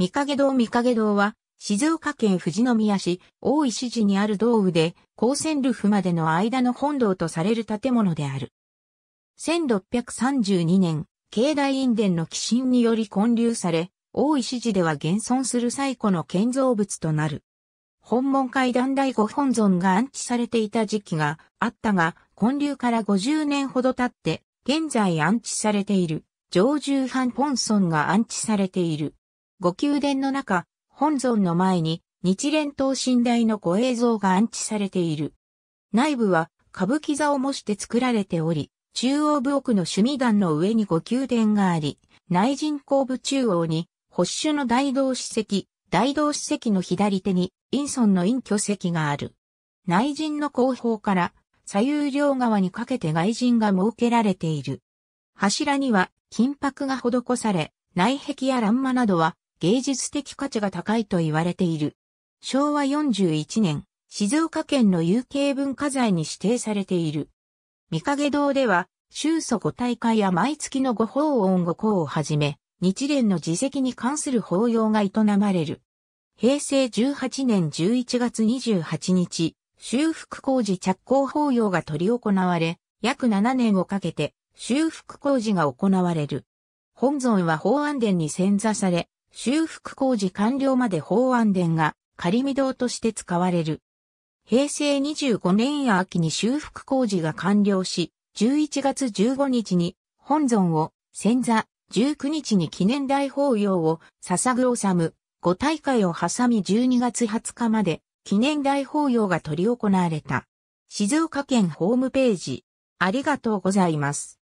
三影堂三影堂は、静岡県富士宮市大石寺にある道具で、高線ルフまでの間の本堂とされる建物である。1632年、境内院殿の寄進により建立され、大石寺では現存する最古の建造物となる。本門階段第五本尊が安置されていた時期があったが、建立から50年ほど経って、現在安置されている、上重藩本尊が安置されている。ご宮殿の中、本尊の前に日蓮等神台の護衛像が安置されている。内部は歌舞伎座を模して作られており、中央部奥の趣味岩の上に御宮殿があり、内陣後部中央に、保守の大道史跡、大道史跡の左手に、陰村の陰居石がある。内陣の後方から、左右両側にかけて外陣が設けられている。柱には、金箔が施され、内壁や欄間などは、芸術的価値が高いと言われている。昭和41年、静岡県の有形文化財に指定されている。三影堂では、周祖5大会や毎月のご法恩御講をはじめ、日蓮の自責に関する法要が営まれる。平成18年11月28日、修復工事着工法要が取り行われ、約7年をかけて修復工事が行われる。本尊は法案殿に潜座され、修復工事完了まで法安殿が仮御堂として使われる。平成25年秋に修復工事が完了し、11月15日に本尊を、先座、19日に記念大法要を、捧ぐ治、5大会を挟み12月20日まで記念大法要が取り行われた。静岡県ホームページ、ありがとうございます。